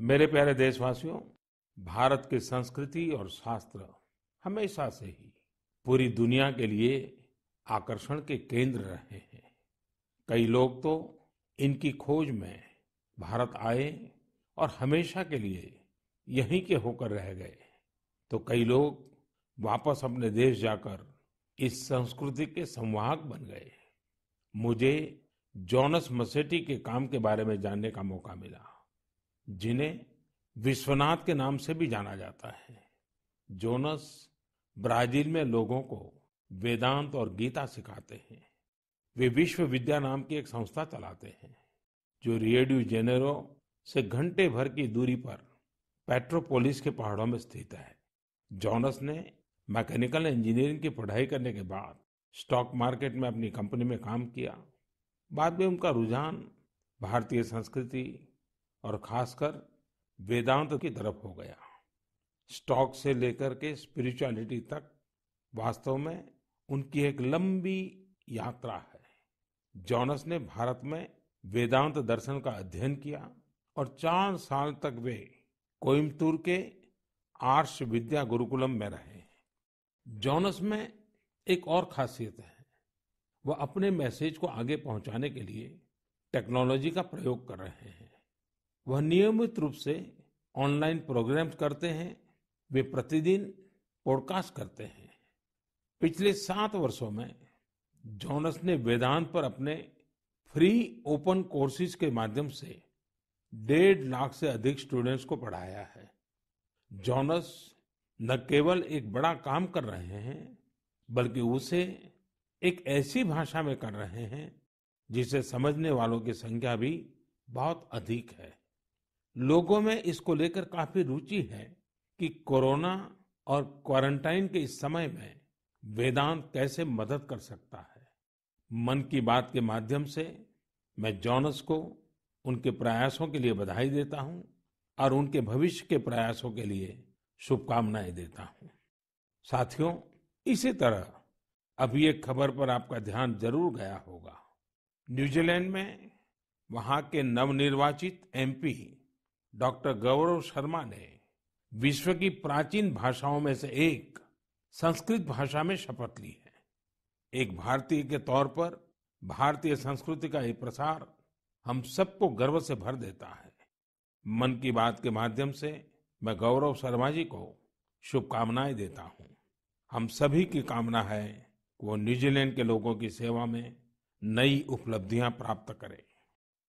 मेरे प्यारे देशवासियों भारत की संस्कृति और शास्त्र हमेशा से ही पूरी दुनिया के लिए आकर्षण के केंद्र रहे हैं कई लोग तो इनकी खोज में भारत आए और हमेशा के लिए यहीं के होकर रह गए तो कई लोग वापस अपने देश जाकर इस संस्कृति के संवाहक बन गए मुझे जॉनस मसेटी के काम के बारे में जानने का मौका मिला जिन्हें विश्वनाथ के नाम से भी जाना जाता है जोनस ब्राजील में लोगों को वेदांत और गीता सिखाते हैं वे विश्वविद्या नाम की एक संस्था चलाते हैं जो रेडियो जेनेरो से घंटे भर की दूरी पर पेट्रोपोलिस के पहाड़ों में स्थित है जॉनस ने मैकेनिकल इंजीनियरिंग की पढ़ाई करने के बाद स्टॉक मार्केट में अपनी कंपनी में काम किया बाद में उनका रुझान भारतीय संस्कृति और खासकर वेदांत की तरफ हो गया स्टॉक से लेकर के स्पिरिचुअलिटी तक वास्तव में उनकी एक लंबी यात्रा है जॉनस ने भारत में वेदांत दर्शन का अध्ययन किया और चार साल तक वे कोयम्बतूर के आर्ष विद्या गुरुकुलम में रहे जॉनस में एक और खासियत है वह अपने मैसेज को आगे पहुंचाने के लिए टेक्नोलॉजी का प्रयोग कर रहे हैं वह नियमित रूप से ऑनलाइन प्रोग्राम्स करते हैं वे प्रतिदिन पॉडकास्ट करते हैं पिछले सात वर्षों में जॉनस ने वेदांत पर अपने फ्री ओपन कोर्सेज के माध्यम से डेढ़ लाख से अधिक स्टूडेंट्स को पढ़ाया है जॉनस न केवल एक बड़ा काम कर रहे हैं बल्कि उसे एक ऐसी भाषा में कर रहे हैं जिसे समझने वालों की संख्या भी बहुत अधिक है लोगों में इसको लेकर काफी रुचि है कि कोरोना और क्वारंटाइन के इस समय में वेदांत कैसे मदद कर सकता है मन की बात के माध्यम से मैं जॉनस को उनके प्रयासों के लिए बधाई देता हूं और उनके भविष्य के प्रयासों के लिए शुभकामनाएं देता हूं साथियों इसी तरह अभी एक खबर पर आपका ध्यान जरूर गया होगा न्यूजीलैंड में वहां के नवनिर्वाचित एमपी डॉक्टर गौरव शर्मा ने विश्व की प्राचीन भाषाओं में से एक संस्कृत भाषा में शपथ ली है एक भारतीय के तौर पर भारतीय संस्कृति का ये प्रसार हम सबको गर्व से भर देता है मन की बात के माध्यम से मैं गौरव शर्मा जी को शुभकामनाएं देता हूं हम सभी की कामना है कि वो न्यूजीलैंड के लोगों की सेवा में नई उपलब्धियां प्राप्त करें